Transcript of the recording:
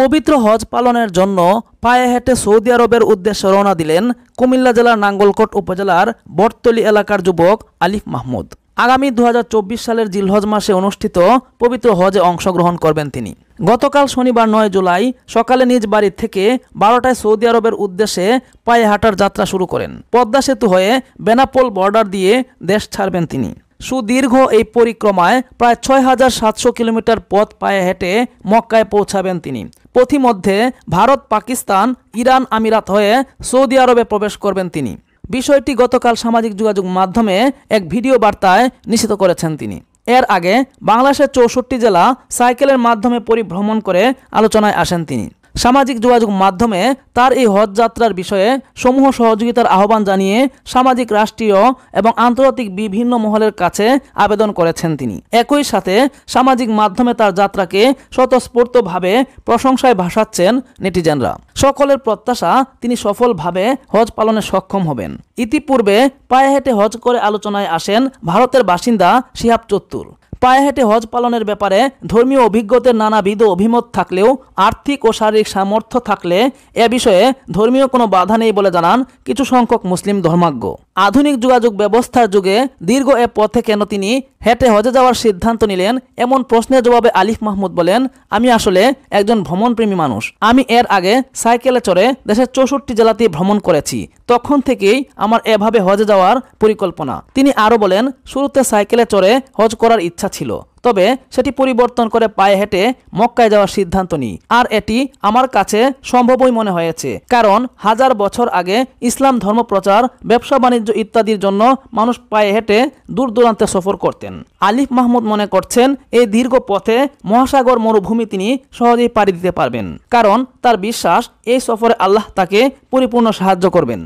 পবিত্র হজ পালনের জন্য পায়ে হেঁটে সৌদি আরবের উদ্দেশ্যে রওনা দিলেন কুমিল্লা জেলার নাঙ্গলকোট উপজেলার বটতলি এলাকার যুবক আলিফ মাহমুদ আগামী দু সালের জিলহজ মাসে অনুষ্ঠিত পবিত্র হজে অংশগ্রহণ করবেন তিনি গতকাল শনিবার নয় জুলাই সকালে নিজ বাড়ির থেকে বারোটায় সৌদি আরবের উদ্দেশ্যে পায়ে হাঁটার যাত্রা শুরু করেন পদ্মা সেতু হয়ে বেনাপোল বর্ডার দিয়ে দেশ ছাড়বেন তিনি সুদীর্ঘ এই পরিক্রমায় প্রায় ছয় হাজার সাতশো কিলোমিটার পথ পায়ে হেঁটে মক্কায় পৌঁছাবেন তিনি পথিমধ্যে ভারত পাকিস্তান ইরান আমিরাত হয়ে সৌদি আরবে প্রবেশ করবেন তিনি বিষয়টি গতকাল সামাজিক যোগাযোগ মাধ্যমে এক ভিডিও বার্তায় নিশ্চিত করেছেন তিনি এর আগে বাংলাদেশের চৌষট্টি জেলা সাইকেলের মাধ্যমে পরিভ্রমণ করে আলোচনায় আসেন তিনি সামাজিক যোগাযোগ মাধ্যমে তার এই হজ যাত্রার বিষয়ে সমূহ সহযোগিতার আহ্বান জানিয়ে সামাজিক রাষ্ট্রীয় এবং আন্তর্জাতিক বিভিন্ন মহলের কাছে আবেদন করেছেন তিনি একই সাথে সামাজিক মাধ্যমে তার যাত্রাকে স্বতঃস্ফূর্তভাবে প্রশংসায় ভাসাচ্ছেন নেটিজেনরা সকলের প্রত্যাশা তিনি সফলভাবে হজ পালনে সক্ষম হবেন ইতিপূর্বে পায়ে হেঁটে হজ করে আলোচনায় আসেন ভারতের বাসিন্দা শিহাব চত্তুর পায়ে হেঁটে হজ পালনের ব্যাপারে ধর্মীয় অভিজ্ঞতার নানাবিধ অভিমত থাকলেও আর্থিক ও শারীরিক সামর্থ্য থাকলে এ বিষয়ে ধর্মীয় কোনো বাধা নেই বলে জানান কিছু সংখ্যক মুসলিম ধর্মাজ্ঞ আধুনিক যোগাযোগ ব্যবস্থার যুগে দীর্ঘ এ পথে কেন তিনি হেঁটে হজে যাওয়ার সিদ্ধান্ত নিলেন এমন প্রশ্নের জবাবে আলিফ মাহমুদ বলেন আমি আসলে একজন ভ্রমণপ্রেমী মানুষ আমি এর আগে সাইকেলে চড়ে দেশের চৌষট্টি জেলাতে ভ্রমণ করেছি তখন থেকেই আমার এভাবে হজে যাওয়ার পরিকল্পনা তিনি আরও বলেন শুরুতে সাইকেলে চড়ে হজ করার ইচ্ছা ছিল তবে সেটি পরিবর্তন করে পায়ে হেঁটে মক্কায় যাওয়ার সিদ্ধান্ত নিই আর এটি আমার কাছে সম্ভবই মনে হয়েছে কারণ হাজার বছর আগে ইসলাম ধর্ম প্রচার ব্যবসা বাণিজ্য ইত্যাদির জন্য মানুষ পায়ে হেঁটে দূর দূরান্তে সফর করতেন আলিফ মাহমুদ মনে করছেন এই দীর্ঘ পথে মহাসাগর মরুভূমি তিনি সহজেই পাড়ি দিতে পারবেন কারণ তার বিশ্বাস এই সফরে আল্লাহ তাকে পরিপূর্ণ সাহায্য করবেন